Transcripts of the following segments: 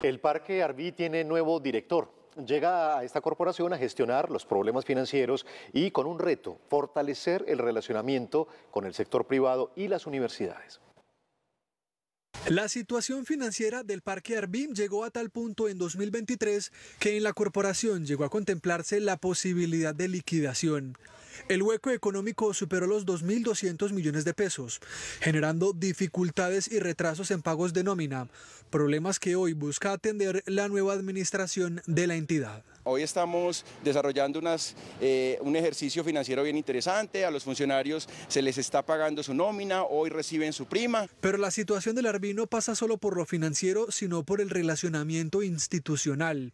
El Parque Arbí tiene nuevo director. Llega a esta corporación a gestionar los problemas financieros y con un reto, fortalecer el relacionamiento con el sector privado y las universidades. La situación financiera del Parque Arbim llegó a tal punto en 2023 que en la corporación llegó a contemplarse la posibilidad de liquidación el hueco económico superó los 2.200 millones de pesos, generando dificultades y retrasos en pagos de nómina, problemas que hoy busca atender la nueva administración de la entidad. Hoy estamos desarrollando eh, un ejercicio financiero bien interesante, a los funcionarios se les está pagando su nómina, hoy reciben su prima. Pero la situación del Arbi no pasa solo por lo financiero, sino por el relacionamiento institucional.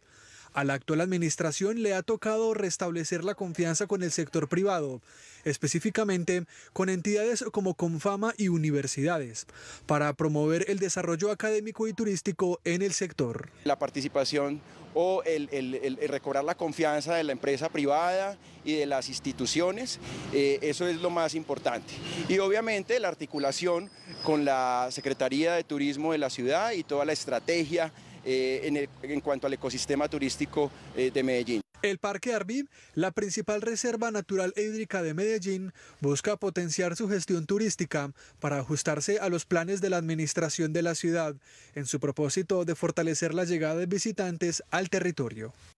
A la actual administración le ha tocado restablecer la confianza con el sector privado, específicamente con entidades como Confama y universidades, para promover el desarrollo académico y turístico en el sector. La participación o el, recobrar la confianza de la empresa privada y de las instituciones, eh, eso es lo más importante. Y obviamente la articulación con la Secretaría de Turismo de la ciudad y toda la estrategia eh, en, cuanto al ecosistema turístico eh, de Medellín. El Parque Arbib, la principal reserva natural e hídrica de Medellín, busca potenciar su gestión turística para ajustarse a los planes de la administración de la ciudad en su propósito de fortalecer la llegada de visitantes al territorio.